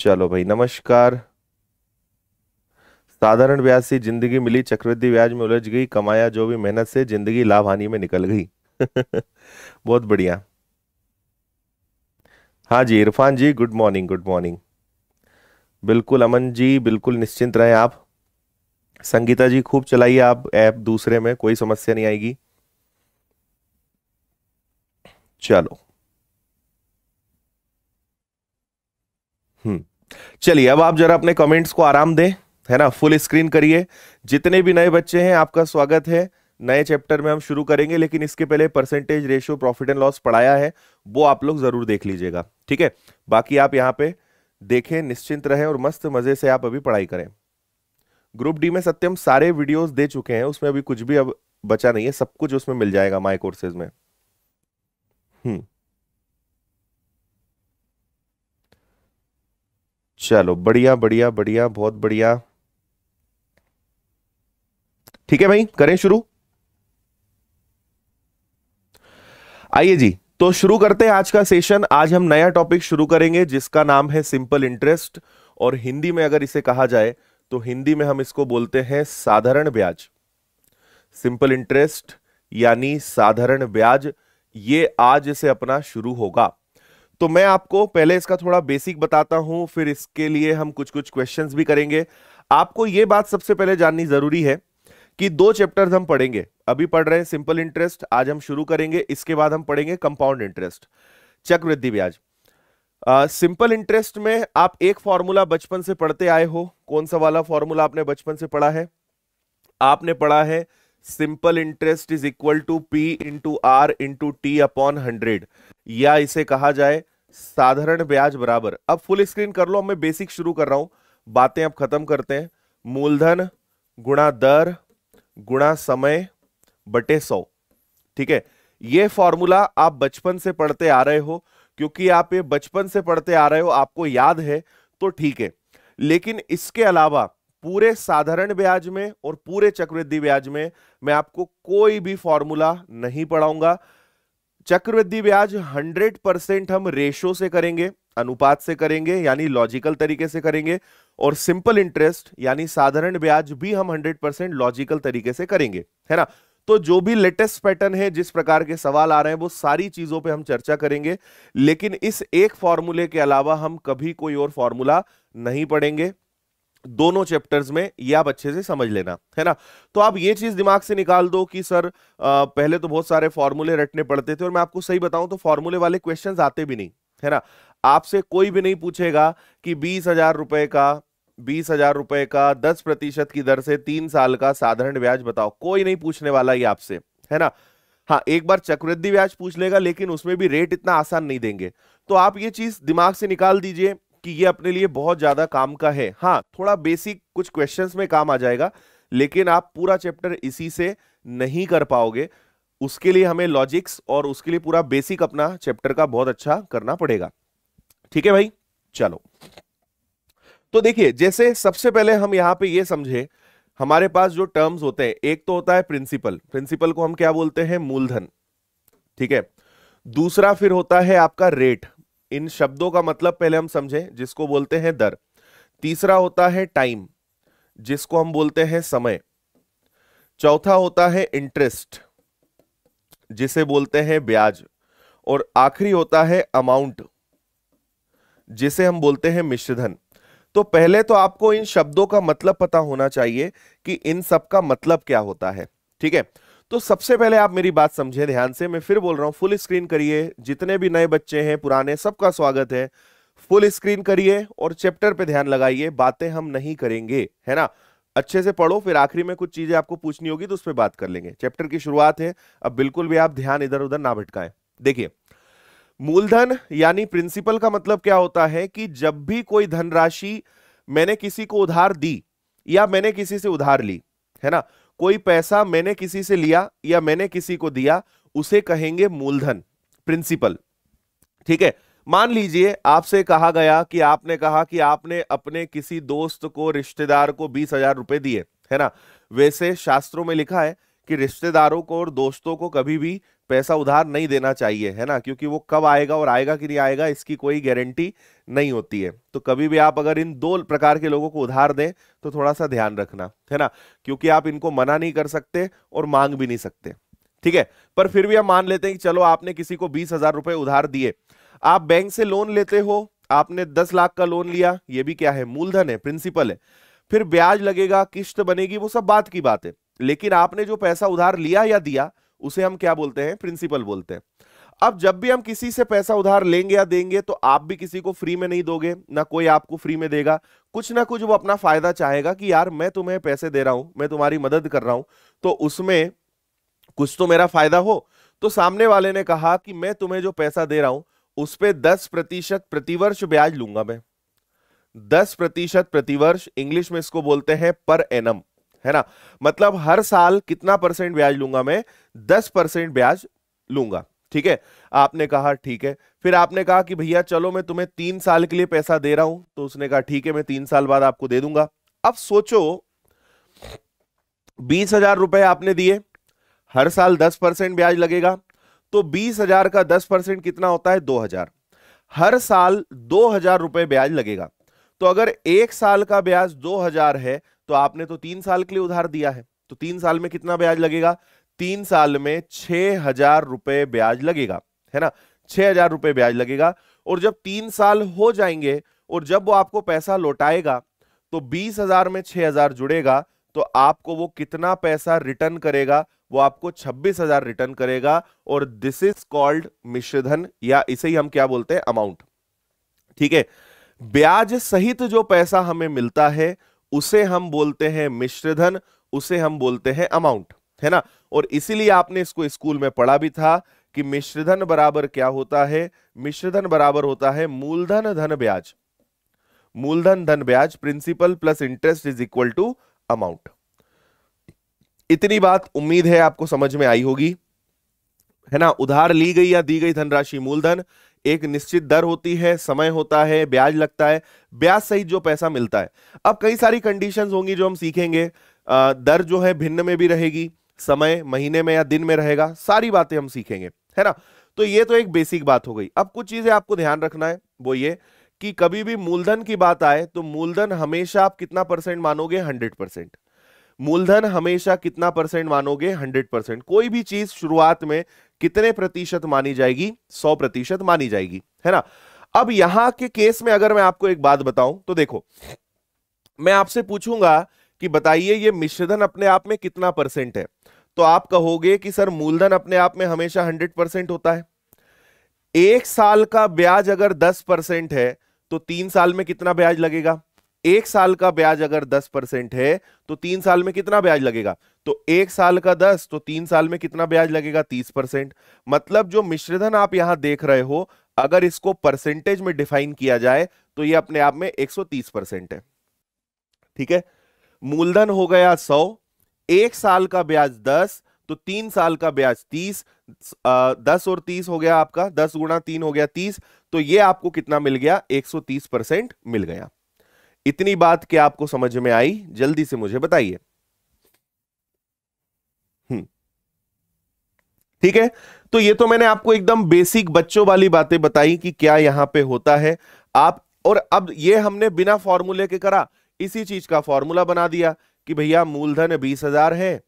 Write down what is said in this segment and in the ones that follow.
चलो भाई नमस्कार साधारण ब्याज से जिंदगी मिली चक्रवृद्धि ब्याज में उलझ गई कमाया जो भी मेहनत से जिंदगी लाभ हानि में निकल गई बहुत बढ़िया हाँ जी Irfan ji good morning good morning बिल्कुल अमन जी बिल्कुल निश्चिंत रहे आप संगीता जी खूब चलाइए आप ऐप दूसरे में कोई समस्या नहीं आएगी चलो हम्म चलिए अब आप जरा अपने कमेंट्स को आराम दें है ना फुल स्क्रीन करिए जितने भी नए बच्चे हैं आपका स्वागत है नए चैप्टर में हम शुरू करेंगे लेकिन इसके पहले percentage ratio profit and loss पढ़ाया है वो आप लोग जरूर देख लीजिएगा ठीक है बाकी आप यहाँ पे देखें निश्चिंत रहें और मस्त मजे से आप अभी पढ़ाई करें ग्रुप डी में सत्यम सारे वीडियोस दे चुके हैं उसमें अभी कुछ भी अब बचा नहीं है सब कुछ उसमें मिल जाएगा माई कोर्सेज में हम्म चलो बढ़िया बढ़िया बढ़िया बहुत बढ़िया ठीक है भाई करें शुरू आइए जी तो शुरू करते हैं आज का सेशन आज हम नया टॉपिक शुरू करेंगे जिसका नाम है सिंपल इंटरेस्ट और हिंदी में अगर इसे कहा जाए तो हिंदी में हम इसको बोलते हैं साधारण ब्याज सिंपल इंटरेस्ट यानी साधारण ब्याज ये आज से अपना शुरू होगा तो मैं आपको पहले इसका थोड़ा बेसिक बताता हूं फिर इसके लिए हम कुछ कुछ क्वेश्चंस भी करेंगे आपको ये बात सबसे पहले जाननी जरूरी है कि दो चैप्टर्स हम पढ़ेंगे अभी पढ़ रहे हैं सिंपल इंटरेस्ट आज हम शुरू करेंगे इसके बाद हम पढ़ेंगे कंपाउंड इंटरेस्ट चक्रवृद्धि ब्याज सिंपल इंटरेस्ट में आप एक फॉर्मूला बचपन से पढ़ते आए हो कौन सा वाला फॉर्मूला आपने बचपन से पढ़ा है आपने पढ़ा है simple interest is equal to P into R into T upon hundred या इसे कहा जाए साधारण ब्याज बराबर अब फुल स्क्रीन कर लो मैं बेसिक शुरू कर रहा हूं बातें अब खत्म करते हैं मूलधन गुणा दर गुणा समय बटे सौ ठीक है ये फॉर्मूला आप बचपन से पढ़ते आ रहे हो क्योंकि आप ये बचपन से पढ़ते आ रहे हो आपको याद है तो ठीक है लेकिन इसके अलावा पूरे साधारण ब्याज में और पूरे चक्रवृद्धि ब्याज में मैं आपको कोई भी फॉर्मूला नहीं पढ़ाऊंगा चक्रवृद्धि ब्याज 100 परसेंट हम रेशो से करेंगे अनुपात से करेंगे यानी लॉजिकल तरीके से करेंगे और सिंपल इंटरेस्ट यानी साधारण ब्याज भी हम 100 परसेंट लॉजिकल तरीके से करेंगे है ना तो जो भी लेटेस्ट पैटर्न है जिस प्रकार के सवाल आ रहे हैं वो सारी चीजों पे हम चर्चा करेंगे लेकिन इस एक फॉर्मूले के अलावा हम कभी कोई और फॉर्मूला नहीं पढ़ेंगे दोनों चैप्टर्स में ये आप अच्छे से समझ लेना है ना तो आप ये चीज दिमाग से निकाल दो कि सर आ, पहले तो बहुत सारे फॉर्मूले रटने पड़ते थे और मैं आपको सही बताऊं तो फॉर्मूले वाले क्वेश्चन आते भी नहीं है ना आपसे कोई भी नहीं पूछेगा कि बीस हजार रुपए का बीस हजार रुपए का दस प्रतिशत की दर से तीन साल का साधारण ब्याज बताओ कोई नहीं पूछने वाला ये आपसे है ना हाँ एक बार चक्रवृद्धि ब्याज पूछ लेगा लेकिन उसमें भी रेट इतना आसान नहीं देंगे तो आप ये चीज दिमाग से निकाल दीजिए कि ये अपने लिए बहुत ज्यादा काम का है हाँ थोड़ा बेसिक कुछ क्वेश्चंस में काम आ जाएगा लेकिन आप पूरा चैप्टर इसी से नहीं कर पाओगे उसके लिए हमें लॉजिक्स और उसके लिए पूरा बेसिक अपना चैप्टर का बहुत अच्छा करना पड़ेगा ठीक है भाई चलो तो देखिए जैसे सबसे पहले हम यहां पे ये समझे हमारे पास जो टर्म्स होते हैं एक तो होता है प्रिंसिपल प्रिंसिपल को हम क्या बोलते हैं मूलधन ठीक है दूसरा फिर होता है आपका रेट इन शब्दों का मतलब पहले हम समझें जिसको बोलते हैं दर तीसरा होता है टाइम जिसको हम बोलते हैं समय चौथा होता है इंटरेस्ट जिसे बोलते हैं ब्याज और आखिरी होता है अमाउंट जिसे हम बोलते हैं मिश्रधन तो पहले तो आपको इन शब्दों का मतलब पता होना चाहिए कि इन सब का मतलब क्या होता है ठीक है तो सबसे पहले आप मेरी बात समझे ध्यान से मैं फिर बोल रहा हूँ फुल स्क्रीन करिए जितने भी नए बच्चे हैं पुराने सबका स्वागत है फुल स्क्रीन करिए और चैप्टर पे ध्यान लगाइए बातें हम नहीं करेंगे है ना अच्छे से पढ़ो फिर आखिरी में कुछ चीजें आपको पूछनी होगी तो उस पर बात कर लेंगे चैप्टर की शुरुआत है अब बिल्कुल भी आप ध्यान इधर उधर ना भटकाएं देखिए मूलधन यानी प्रिंसिपल का मतलब क्या होता है कि जब भी कोई धनराशि मैंने किसी को उधार दी या मैंने किसी से उधार ली है ना कोई पैसा मैंने किसी से लिया या मैंने किसी को दिया उसे कहेंगे मूलधन प्रिंसिपल ठीक है मान लीजिए आपसे कहा गया कि आपने कहा कि आपने अपने किसी दोस्त को रिश्तेदार को बीस हजार रुपए दिए है ना वैसे शास्त्रों में लिखा है कि रिश्तेदारों को और दोस्तों को कभी भी पैसा उधार नहीं देना चाहिए है ना क्योंकि वो कब आएगा और आएगा कि नहीं आएगा इसकी कोई गारंटी नहीं होती है तो कभी भी आप अगर इन दो प्रकार के लोगों को उधार दें तो थोड़ा सा ध्यान रखना है ना क्योंकि आप इनको मना नहीं कर सकते और मांग भी नहीं सकते ठीक है पर फिर भी हम मान लेते हैं कि चलो आपने किसी को बीस हजार रुपए उधार दिए आप बैंक से लोन लेते हो आपने दस लाख का लोन लिया ये भी क्या है मूलधन है प्रिंसिपल है फिर ब्याज लगेगा किश्त बनेगी वो सब बात की बात है लेकिन आपने जो पैसा उधार लिया या दिया उसे हम क्या बोलते हैं प्रिंसिपल बोलते हैं अब जब भी हम किसी से पैसा उधार लेंगे या देंगे तो आप भी किसी को फ्री में नहीं दोगे ना कोई आपको फ्री में देगा कुछ ना कुछ वो अपना फायदा चाहेगा कि यार मैं तुम्हें पैसे दे रहा हूं मैं तुम्हारी मदद कर रहा हूं तो उसमें कुछ तो मेरा फायदा हो तो सामने वाले ने कहा कि मैं तुम्हें जो पैसा दे रहा हूं उस पर दस प्रतिशत प्रतिवर्ष ब्याज लूंगा मैं दस प्रतिशत प्रतिवर्ष इंग्लिश में इसको बोलते हैं पर एनम है ना मतलब हर साल कितना परसेंट ब्याज लूंगा मैं दस परसेंट ब्याज लूंगा ठीक है आपने कहा ठीक है फिर आपने कहा कि भैया चलो मैं तुम्हें तीन साल के लिए पैसा दे रहा हूं तो उसने कहा ठीक है मैं तीन साल बाद आपको दे दूंगा अब सोचो बीस हजार रुपए आपने दिए हर साल दस परसेंट ब्याज लगेगा तो बीस हजार का दस परसेंट कितना होता है दो हजार हर साल दो हजार रुपए ब्याज लगेगा तो अगर एक साल का ब्याज दो हजार है तो आपने तो तीन साल के लिए उधार दिया है तो तीन साल में कितना ब्याज लगेगा तीन साल में छह हजार रुपए ब्याज लगेगा है ना छह हजार रुपए ब्याज लगेगा और जब तीन साल हो जाएंगे और जब वो आपको पैसा लौटाएगा तो बीस हजार में छह हजार जुड़ेगा तो आपको वो कितना पैसा रिटर्न करेगा वो आपको छब्बीस हजार रिटर्न करेगा और दिस इज कॉल्ड मिश्रधन या इसे ही हम क्या बोलते हैं अमाउंट ठीक है ब्याज सहित जो पैसा हमें मिलता है उसे हम बोलते हैं मिश्रधन उसे हम बोलते हैं अमाउंट है ना और इसीलिए आपने इसको स्कूल में पढ़ा भी था कि मिश्रधन बराबर क्या होता है मिश्रधन बराबर होता है मूलधन धन ब्याज मूलधन धन ब्याज principal plus interest is equal to amount इतनी बात उम्मीद है आपको समझ में आई होगी है ना उधार ली गई या दी गई धनराशि मूलधन एक निश्चित दर होती है समय होता है ब्याज लगता है ब्याज सहित जो पैसा मिलता है अब कई सारी कंडीशंस होंगी जो हम सीखेंगे दर जो है भिन्न में भी रहेगी समय महीने में या दिन में रहेगा सारी बातें हम सीखेंगे है ना तो ये तो एक बेसिक बात हो गई अब कुछ चीजें आपको ध्यान रखना है वो ये कि कभी भी मूलधन की बात आए तो मूलधन हमेशा आप कितना परसेंट मानोगे हंड्रेड परसेंट मूलधन हमेशा कितना परसेंट मानोगे हंड्रेड परसेंट कोई भी चीज शुरुआत में कितने प्रतिशत मानी जाएगी सौ प्रतिशत मानी जाएगी है ना अब यहां के केस में अगर मैं आपको एक बात बताऊं तो देखो मैं आपसे पूछूंगा कि बताइए ये मिश्रधन अपने आप में कितना परसेंट है तो आप कहोगे कि सर मूलधन अपने आप में हमेशा हंड्रेड परसेंट होता है एक साल का ब्याज अगर दस परसेंट है तो तीन साल में कितना ब्याज लगेगा एक साल का ब्याज अगर दस परसेंट है तो तीन साल में कितना ब्याज लगेगा तो एक साल का दस तो तीन साल में कितना ब्याज लगेगा तीस परसेंट मतलब जो मिश्रधन आप यहां देख रहे हो अगर इसको परसेंटेज में डिफाइन किया जाए तो ये अपने आप में 130 परसेंट है ठीक है मूलधन हो गया सौ एक साल का ब्याज दस तो तीन साल का ब्याज तीस दस और तीस हो गया आपका दस गुणा तीन हो गया तीस तो ये आपको कितना मिल गया तीस परसेंट मिल गया इतनी बात क्या आपको समझ में आई जल्दी से मुझे बताइए हम्म। ठीक है तो ये तो मैंने आपको एकदम बेसिक बच्चों वाली बातें बताई कि क्या यहां पे होता है आप और अब ये हमने बिना फॉर्मूले के करा इसी चीज का फॉर्मूला बना दिया कि भैया मूलधन बीस हजार है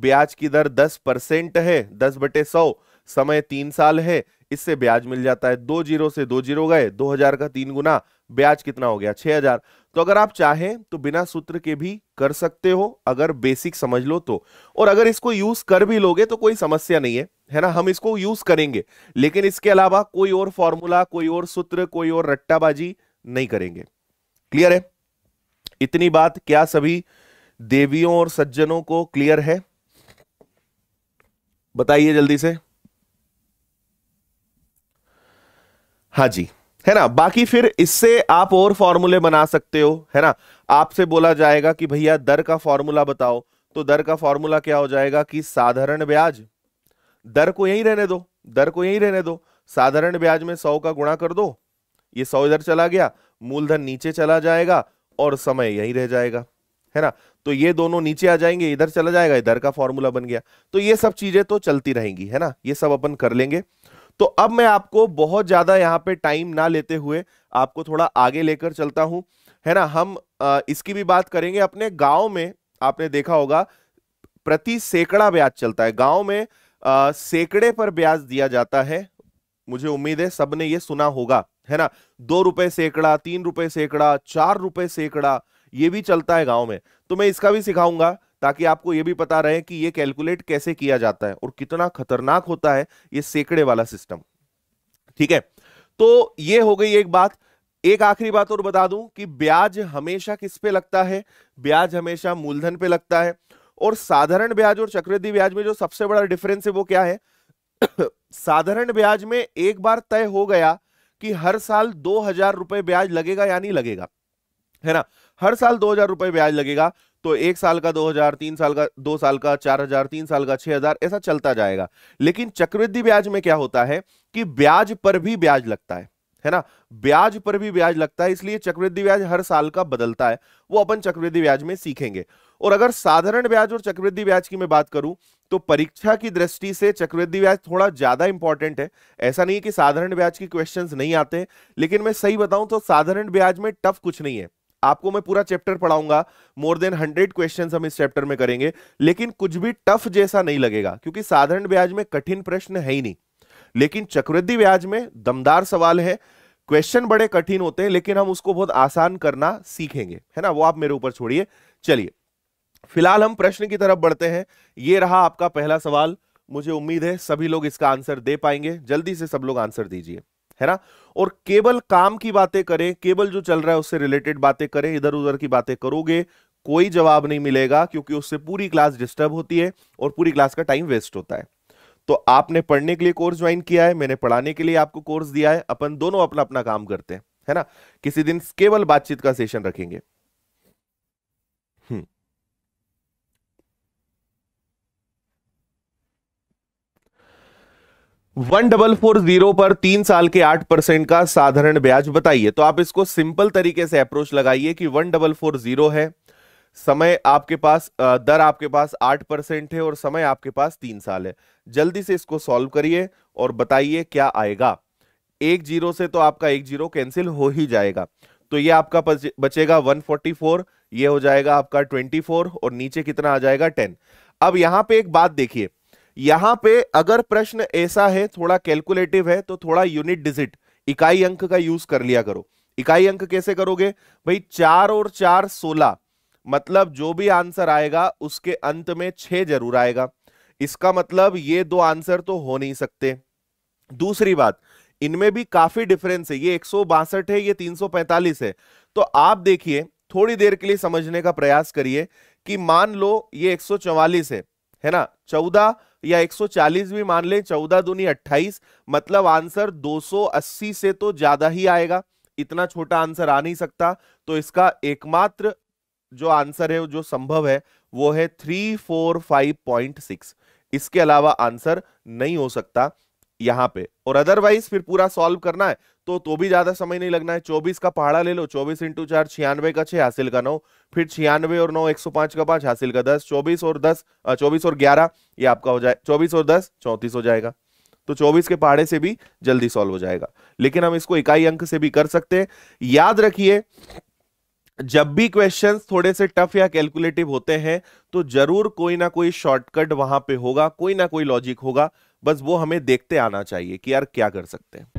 ब्याज की दर दस परसेंट है दस बटे सौ समय तीन साल है इससे ब्याज मिल जाता है दो जीरो से दो जीरो गए दो हजार का तीन गुना ब्याज कितना हो गया छह हजार तो अगर आप चाहें तो बिना सूत्र के भी कर सकते हो अगर बेसिक समझ लो तो और अगर इसको यूज कर भी लोगे तो कोई समस्या नहीं है है ना हम इसको यूज करेंगे लेकिन इसके अलावा कोई और फॉर्मूला कोई और सूत्र कोई और रट्टाबाजी नहीं करेंगे क्लियर है इतनी बात क्या सभी देवियों और सज्जनों को क्लियर है बताइए जल्दी से हाँ जी है ना बाकी फिर इससे आप और फॉर्मूले बना सकते हो है ना आपसे बोला जाएगा कि भैया दर का फॉर्मूला बताओ तो दर का फॉर्मूला क्या हो जाएगा कि साधारण ब्याज दर को यही रहने दो दर को यही रहने दो साधारण ब्याज में सौ का गुणा कर दो ये सौ इधर चला गया मूलधन नीचे चला जाएगा और समय यही रह जाएगा है ना तो ये दोनों नीचे आ जाएंगे इधर चला जाएगा इधर का फॉर्मूला बन गया तो ये सब चीजें तो चलती रहेंगी है ना ये सब अपन कर लेंगे तो अब मैं आपको बहुत ज़्यादा यहाँ पे टाइम ना लेते हुए आपको थोड़ा आगे लेकर चलता हूँ है ना हम इसकी भी बात करेंगे अपने गांव में आपने देखा होगा प्रति सैकड़ा ब्याज चलता है गांव में सैकड़े पर ब्याज दिया जाता है मुझे उम्मीद है सबने ये सुना होगा है ना दो रुपए सैकड़ा तीन रुपए सैकड़ा चार रुपए सैकड़ा ये भी चलता है गांव में तो मैं इसका भी सिखाऊंगा ताकि आपको ये भी पता रहे कि ये कैलकुलेट कैसे किया जाता है और कितना खतरनाक होता है ये सैकड़े वाला सिस्टम ठीक है तो ये हो गई एक बात एक आखिरी बात और बता दूं कि ब्याज हमेशा किस पे लगता है ब्याज हमेशा मूलधन पे लगता है और साधारण ब्याज और चक्रवृद्धि ब्याज में जो सबसे बड़ा डिफरेंस है वो क्या है साधारण ब्याज में एक बार तय हो गया कि हर साल दो हजार रुपए ब्याज लगेगा या नहीं लगेगा है ना हर साल दो हजार रुपए ब्याज लगेगा तो एक साल का दो हजार तीन साल का दो साल का चार हजार तीन साल का छह हजार ऐसा चलता जाएगा लेकिन चक्रवृद्धि ब्याज में क्या होता है कि ब्याज पर भी ब्याज लगता है है ना ब्याज पर भी ब्याज लगता है इसलिए चक्रवृद्धि ब्याज हर साल का बदलता है वो अपन चक्रवृद्धि ब्याज में सीखेंगे और अगर साधारण ब्याज और चक्रवृद्धि ब्याज की मैं बात करूं तो परीक्षा की दृष्टि से चक्रवृद्धि ब्याज थोड़ा ज्यादा इंपॉर्टेंट है ऐसा नहीं है कि साधारण ब्याज के क्वेश्चंस नहीं आते लेकिन मैं सही बताऊं तो साधारण ब्याज में टफ कुछ नहीं है आपको मैं पूरा चैप्टर पढ़ाऊंगा मोर देन हंड्रेड क्वेश्चन हम इस चैप्टर में करेंगे लेकिन कुछ भी टफ जैसा नहीं लगेगा क्योंकि साधारण ब्याज में कठिन प्रश्न है ही नहीं लेकिन चक्रवृद्धि ब्याज में दमदार सवाल है क्वेश्चन बड़े कठिन होते हैं लेकिन हम उसको बहुत आसान करना सीखेंगे है ना वो आप मेरे ऊपर छोड़िए चलिए फिलहाल हम प्रश्न की तरफ बढ़ते हैं ये रहा आपका पहला सवाल मुझे उम्मीद है सभी लोग इसका आंसर दे पाएंगे जल्दी से सब लोग आंसर दीजिए है ना और केवल काम की बातें करें केवल जो चल रहा है उससे रिलेटेड बातें करें इधर उधर की बातें करोगे कोई जवाब नहीं मिलेगा क्योंकि उससे पूरी क्लास डिस्टर्ब होती है और पूरी क्लास का टाइम वेस्ट होता है तो आपने पढ़ने के लिए कोर्स ज्वाइन किया है मैंने पढ़ाने के लिए आपको कोर्स दिया है अपन दोनों अपना अपना काम करते हैं है ना किसी दिन केवल बातचीत का सेशन रखेंगे वन डबल फोर जीरो पर तीन साल के आठ परसेंट का साधारण ब्याज बताइए तो आप इसको सिंपल तरीके से अप्रोच लगाइए कि वन डबल फोर जीरो है समय आपके पास दर आपके पास आठ परसेंट है और समय आपके पास तीन साल है जल्दी से इसको सॉल्व करिए और बताइए क्या आएगा एक जीरो से तो आपका एक जीरो कैंसिल हो ही जाएगा तो ये आपका बचेगा 144 ये हो जाएगा आपका 24 और नीचे कितना आ जाएगा 10 अब यहां पे एक बात देखिए यहां पे अगर प्रश्न ऐसा है थोड़ा कैलकुलेटिव है तो थोड़ा यूनिट डिजिट इकाई अंक का यूज कर लिया करो इकाई अंक कैसे करोगे भाई चार और चार सोलह मतलब जो भी आंसर आएगा उसके अंत में छह जरूर आएगा इसका मतलब ये दो आंसर तो हो नहीं सकते दूसरी बात इनमें भी काफी डिफरेंस है ये एक है ये 345 है तो आप देखिए थोड़ी देर के लिए समझने का प्रयास करिए कि मान लो ये 144 है है ना चौदह या 140 भी मान लें चौदह दूनी अट्ठाईस मतलब आंसर 280 से तो ज्यादा ही आएगा इतना छोटा आंसर आ नहीं सकता तो इसका एकमात्र जो आंसर है जो संभव है वो है three four five point six इसके अलावा आंसर नहीं हो सकता यहां पे और अदरवाइज फिर पूरा सॉल्व करना है तो तो भी ज्यादा समय नहीं लगना है 24 का पहाड़ा ले लो 24 इंटू चार छियानवे का छह हासिल का नौ फिर छियानवे और नौ 105 का पांच हासिल का दस 24 और दस 24 और 11 ये आपका हो जाए 24 और 10 चौंतीस हो जाएगा तो 24 के पहाड़े से भी जल्दी सॉल्व हो जाएगा लेकिन हम इसको इकाई अंक से भी कर सकते हैं याद रखिए जब भी क्वेश्चन थोड़े से टफ या कैलकुलेटिव होते हैं तो जरूर कोई ना कोई शॉर्टकट वहां पे होगा कोई ना कोई लॉजिक होगा बस वो हमें देखते आना चाहिए कि यार क्या कर सकते हैं